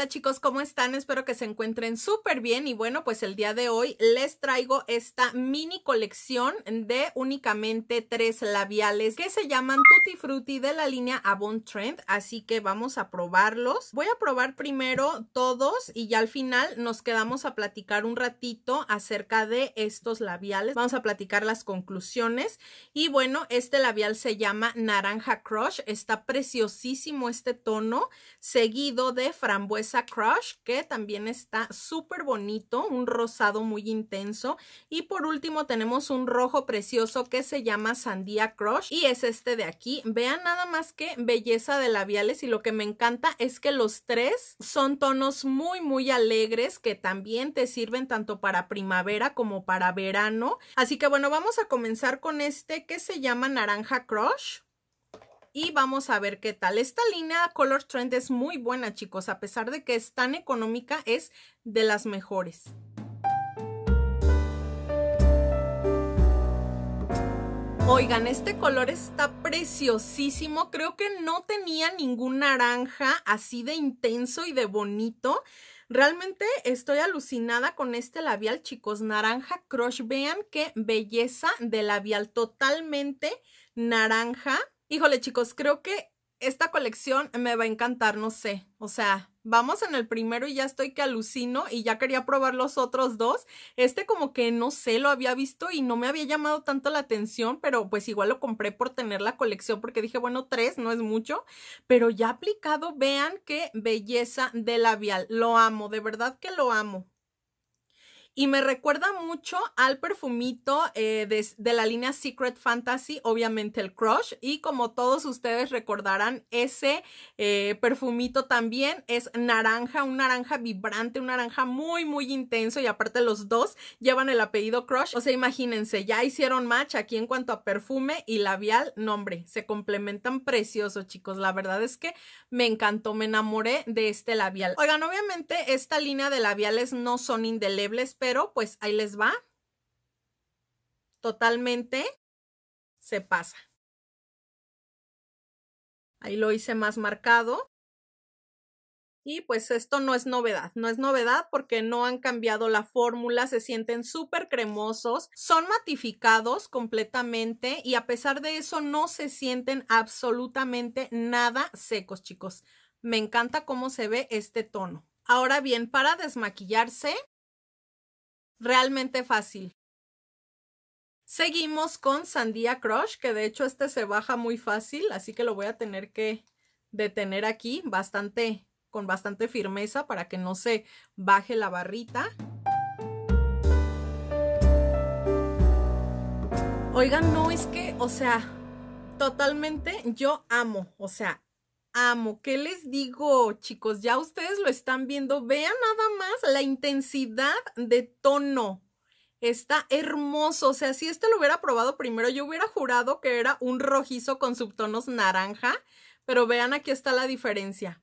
hola chicos, ¿cómo están? Espero que se encuentren súper bien y bueno, pues el día de hoy les traigo esta mini colección de únicamente tres labiales que se llaman Tutti Frutti de la línea Avon Trend, así que vamos a probarlos. Voy a probar primero todos y ya al final nos quedamos a platicar un ratito acerca de estos labiales. Vamos a platicar las conclusiones y bueno, este labial se llama Naranja Crush, está preciosísimo este tono, seguido de frambuesa Crush, que también está súper bonito, un rosado muy intenso. Y por último tenemos un rojo precioso que se llama Sandía Crush y es este de aquí. Vean nada más que belleza de labiales y lo que me encanta es que los tres son tonos muy muy alegres que también te sirven tanto para primavera como para verano. Así que bueno, vamos a comenzar con este que se llama Naranja Crush. Y vamos a ver qué tal. Esta línea Color Trend es muy buena, chicos. A pesar de que es tan económica, es de las mejores. Oigan, este color está preciosísimo. Creo que no tenía ningún naranja así de intenso y de bonito. Realmente estoy alucinada con este labial, chicos. Naranja Crush. Vean qué belleza de labial. Totalmente naranja. Híjole, chicos, creo que esta colección me va a encantar, no sé. O sea, vamos en el primero y ya estoy que alucino y ya quería probar los otros dos. Este como que no sé, lo había visto y no me había llamado tanto la atención, pero pues igual lo compré por tener la colección porque dije, bueno, tres no es mucho, pero ya aplicado, vean qué belleza de labial. Lo amo, de verdad que lo amo y me recuerda mucho al perfumito eh, de, la línea Secret Fantasy, obviamente el Crush, y como todos ustedes recordarán, ese eh, perfumito también es naranja, un naranja vibrante, un naranja muy, muy intenso, y aparte los dos llevan el apellido Crush, o sea, imagínense, ya hicieron match aquí en cuanto a perfume y labial, nombre, se complementan preciosos, chicos, la verdad es que me encantó, me enamoré de este labial. Oigan, obviamente esta línea de labiales no son indelebles, pero pues ahí les va. Totalmente se pasa. Ahí lo hice más marcado. Y pues esto no es novedad, no es novedad porque no han cambiado la fórmula, se sienten súper cremosos, son matificados completamente y a pesar de eso no se sienten absolutamente nada secos, chicos. Me encanta cómo se ve este tono. Ahora bien, para desmaquillarse realmente fácil. Seguimos con Sandía Crush, que de hecho este se baja muy fácil, así que lo voy a tener que detener aquí bastante, con bastante firmeza para que no se baje la barrita. Oigan, no es que, o sea, totalmente yo amo, o sea, amo. ¿Qué les digo, chicos? Ya ustedes lo están viendo. Vean nada más la intensidad de tono. Está hermoso. O sea, si este lo hubiera probado primero, yo hubiera jurado que era un rojizo con subtonos naranja. Pero vean, aquí está la diferencia.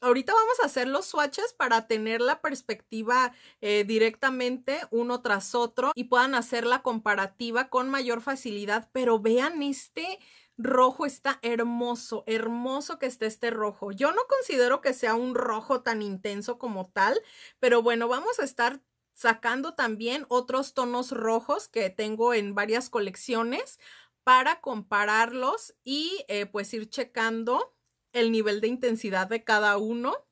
Ahorita vamos a hacer los swatches para tener la perspectiva eh, directamente uno tras otro y puedan hacer la comparativa con mayor facilidad. Pero vean este rojo está hermoso, hermoso que esté este rojo. Yo no considero que sea un rojo tan intenso como tal, pero bueno, vamos a estar sacando también otros tonos rojos que tengo en varias colecciones para compararlos y eh, pues ir checando el nivel de intensidad de cada uno.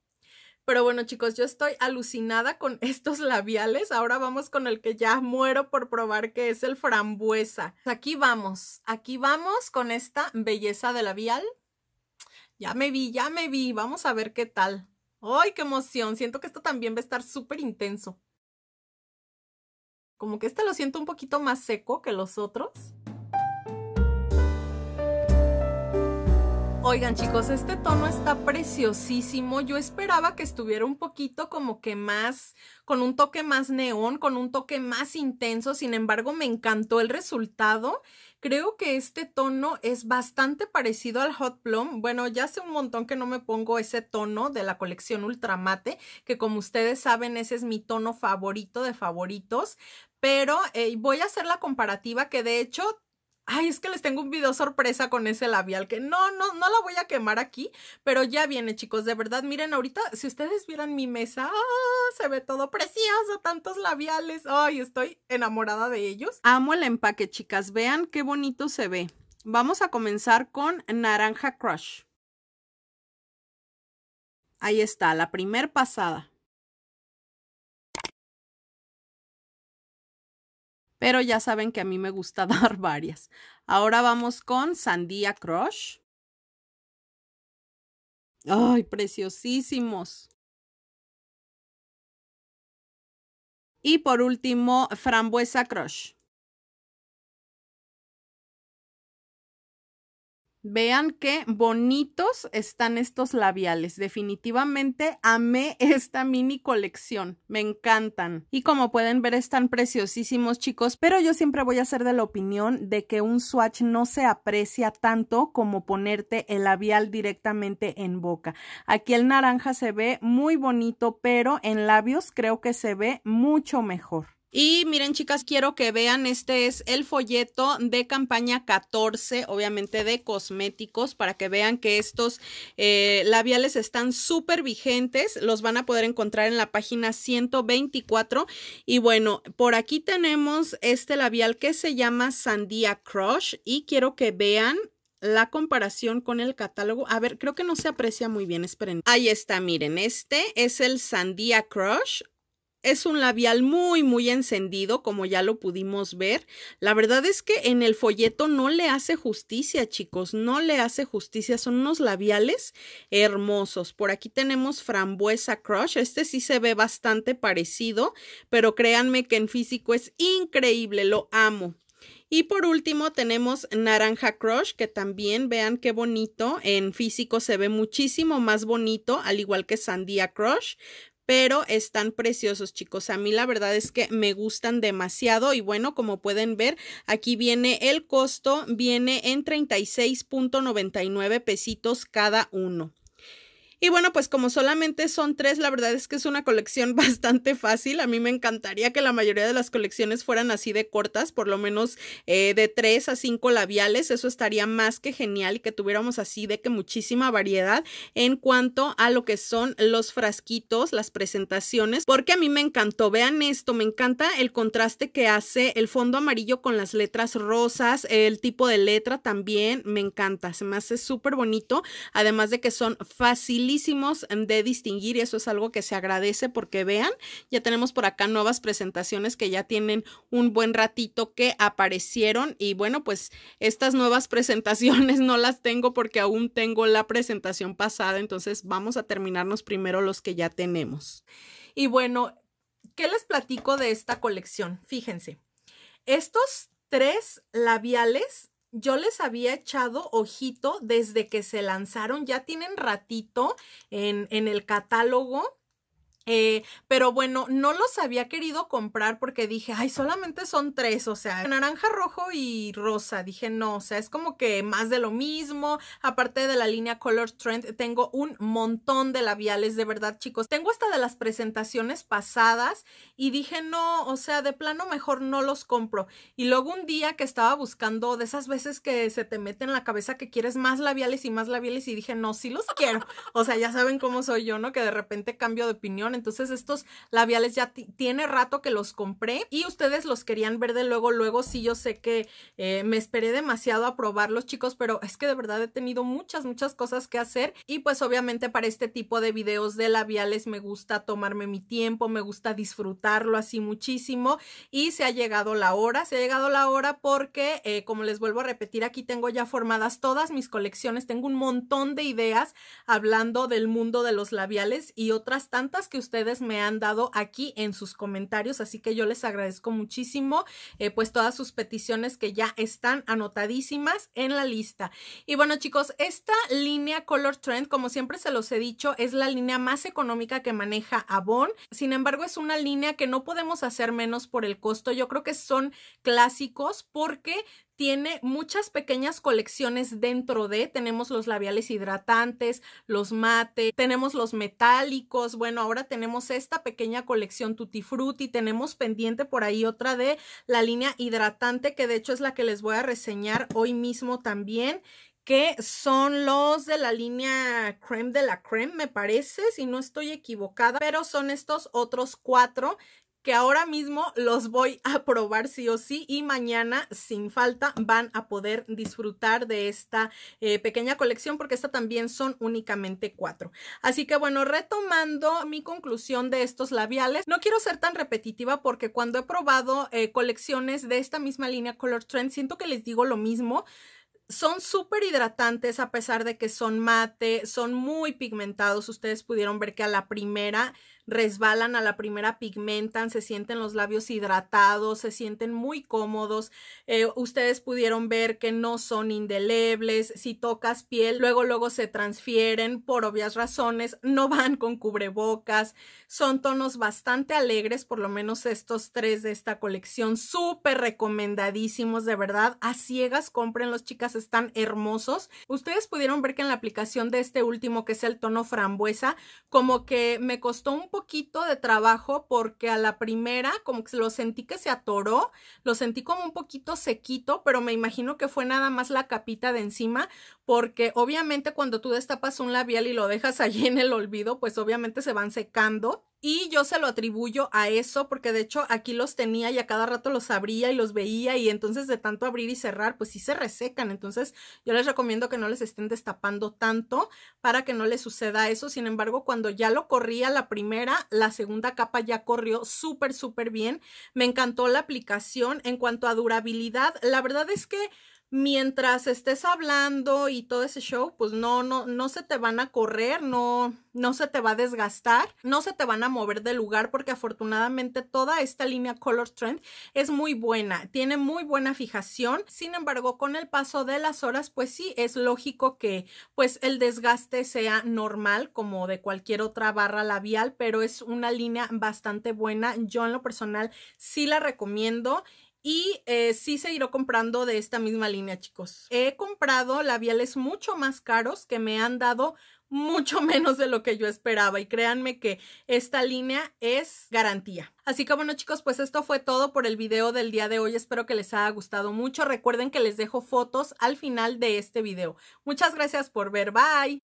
Pero bueno, chicos, yo estoy alucinada con estos labiales. Ahora vamos con el que ya muero por probar, que es el frambuesa. Aquí vamos, aquí vamos con esta belleza de labial. Ya me vi, ya me vi. Vamos a ver qué tal. ¡Ay, qué emoción! Siento que esto también va a estar súper intenso. Como que este lo siento un poquito más seco que los otros. Oigan chicos, este tono está preciosísimo. Yo esperaba que estuviera un poquito como que más, con un toque más neón, con un toque más intenso. Sin embargo, me encantó el resultado. Creo que este tono es bastante parecido al Hot Plum. Bueno, ya hace un montón que no me pongo ese tono de la colección Ultramate, que como ustedes saben, ese es mi tono favorito de favoritos pero eh, voy a hacer la comparativa que de hecho Ay, es que les tengo un video sorpresa con ese labial que no, no, no la voy a quemar aquí, pero ya viene, chicos, de verdad. Miren, ahorita, si ustedes vieran mi mesa, ¡ah! se ve todo precioso, tantos labiales. Ay, estoy enamorada de ellos. Amo el empaque, chicas. Vean qué bonito se ve. Vamos a comenzar con Naranja Crush. Ahí está, la primer pasada. pero ya saben que a mí me gusta dar varias. Ahora vamos con Sandía Crush. ¡Ay, preciosísimos! Y por último, Frambuesa Crush. Vean qué bonitos están estos labiales. Definitivamente amé esta mini colección. Me encantan. Y como pueden ver están preciosísimos chicos, pero yo siempre voy a ser de la opinión de que un swatch no se aprecia tanto como ponerte el labial directamente en boca. Aquí el naranja se ve muy bonito, pero en labios creo que se ve mucho mejor. Y miren, chicas, quiero que vean, este es el folleto de campaña 14, obviamente de cosméticos, para que vean que estos eh, labiales están súper vigentes. Los van a poder encontrar en la página 124. Y bueno, por aquí tenemos este labial que se llama Sandía Crush y quiero que vean la comparación con el catálogo. A ver, creo que no se aprecia muy bien, esperen. Ahí está, miren, este es el Sandía Crush es un labial muy, muy encendido, como ya lo pudimos ver. La verdad es que en el folleto no le hace justicia, chicos, no le hace justicia. Son unos labiales hermosos. Por aquí tenemos Frambuesa Crush. Este sí se ve bastante parecido, pero créanme que en físico es increíble, lo amo. Y por último tenemos Naranja Crush, que también vean qué bonito. En físico se ve muchísimo más bonito, al igual que Sandía Crush pero están preciosos chicos. A mí la verdad es que me gustan demasiado y bueno, como pueden ver, aquí viene el costo, viene en 36.99 pesitos cada uno. Y bueno, pues como solamente son tres, la verdad es que es una colección bastante fácil. A mí me encantaría que la mayoría de las colecciones fueran así de cortas, por lo menos eh, de tres a cinco labiales. Eso estaría más que genial y que tuviéramos así de que muchísima variedad en cuanto a lo que son los frasquitos, las presentaciones, porque a mí me encantó. Vean esto, me encanta el contraste que hace el fondo amarillo con las letras rosas, el tipo de letra también me encanta. Se me hace súper bonito, además de que son fáciles Em, de distinguir y eso es algo que se agradece porque vean, ya tenemos por acá nuevas presentaciones que ya tienen un buen ratito que aparecieron y bueno, pues estas nuevas presentaciones no las tengo porque aún tengo la presentación pasada, entonces vamos a terminarnos primero los que ya tenemos. Y bueno, ¿qué les platico de esta colección? Fíjense, estos tres labiales yo les había echado ojito desde que se lanzaron, ya tienen ratito en, el catálogo eh, pero bueno, no los había querido comprar porque dije, ay, solamente son tres, o sea, naranja, rojo y rosa. Dije, no, o sea, es como que más de lo mismo. Aparte de la línea Color Trend, tengo un montón de labiales, de verdad, chicos. Tengo hasta de las presentaciones pasadas y dije, no, o sea, de plano mejor no los compro. Y luego un día que estaba buscando de esas veces que se te mete en la cabeza que quieres más labiales y más labiales y dije, no, sí los quiero. O sea, ya saben cómo soy yo, ¿no? Que de repente cambio de opinión entonces estos labiales ya tiene rato que los compré y ustedes los querían ver de luego, luego sí yo sé que eh, me esperé demasiado a probarlos chicos, pero es que de verdad he tenido muchas, muchas cosas que hacer y pues obviamente para este tipo de videos de labiales me gusta tomarme mi tiempo, me gusta disfrutarlo así muchísimo y se ha llegado la hora, se ha llegado la hora porque eh, como les vuelvo a repetir aquí tengo ya formadas todas mis colecciones, tengo un montón de ideas hablando del mundo de los labiales y otras tantas que ustedes me han dado aquí en sus comentarios, así que yo les agradezco muchísimo eh, pues todas sus peticiones que ya están anotadísimas en la lista. Y bueno chicos, esta línea Color Trend, como siempre se los he dicho, es la línea más económica que maneja Avon, sin embargo es una línea que no podemos hacer menos por el costo, yo creo que son clásicos porque tiene muchas pequeñas colecciones dentro de, tenemos los labiales hidratantes, los mate, tenemos los metálicos, bueno, ahora tenemos esta pequeña colección Tutti Frutti, tenemos pendiente por ahí otra de la línea hidratante, que de hecho es la que les voy a reseñar hoy mismo también, que son los de la línea creme de la creme, me parece, si no estoy equivocada, pero son estos otros cuatro que ahora mismo los voy a probar sí o sí y mañana sin falta van a poder disfrutar de esta eh, pequeña colección porque esta también son únicamente cuatro. Así que bueno, retomando mi conclusión de estos labiales, no quiero ser tan repetitiva porque cuando he probado eh, colecciones de esta misma línea Color Trend, siento que les digo lo mismo son súper hidratantes a pesar de que son mate, son muy pigmentados. Ustedes pudieron ver que a la primera resbalan a la primera, pigmentan, se sienten los labios hidratados, se sienten muy cómodos. Eh, ustedes pudieron ver que no son indelebles. Si tocas piel, luego, luego se transfieren por obvias razones. No van con cubrebocas. Son tonos bastante alegres, por lo menos estos tres de esta colección. Súper recomendadísimos, de verdad. A ciegas, compren, los chicas, están hermosos. Ustedes pudieron ver que en la aplicación de este último, que es el tono frambuesa, como que me costó un poquito de trabajo porque a la primera como que lo sentí que se atoró, lo sentí como un poquito sequito, pero me imagino que fue nada más la capita de encima porque obviamente cuando tú destapas un labial y lo dejas allí en el olvido, pues obviamente se van secando y yo se lo atribuyo a eso, porque de hecho aquí los tenía y a cada rato los abría y los veía y entonces de tanto abrir y cerrar, pues sí se resecan. Entonces yo les recomiendo que no les estén destapando tanto para que no les suceda eso. Sin embargo, cuando ya lo corría la primera, la segunda capa ya corrió súper, súper bien. Me encantó la aplicación. En cuanto a durabilidad, la verdad es que mientras estés hablando y todo ese show, pues no, no, no se te van a correr, no, no se te va a desgastar, no se te van a mover de lugar porque afortunadamente toda esta línea Color Trend es muy buena, tiene muy buena fijación, sin embargo con el paso de las horas pues sí es lógico que pues el desgaste sea normal como de cualquier otra barra labial, pero es una línea bastante buena, yo en lo personal sí la recomiendo y eh, sí seguiré comprando de esta misma línea, chicos. He comprado labiales mucho más caros que me han dado mucho menos de lo que yo esperaba y créanme que esta línea es garantía. Así que bueno chicos, pues esto fue todo por el video del día de hoy. Espero que les haya gustado mucho. Recuerden que les dejo fotos al final de este video. Muchas gracias por ver. Bye.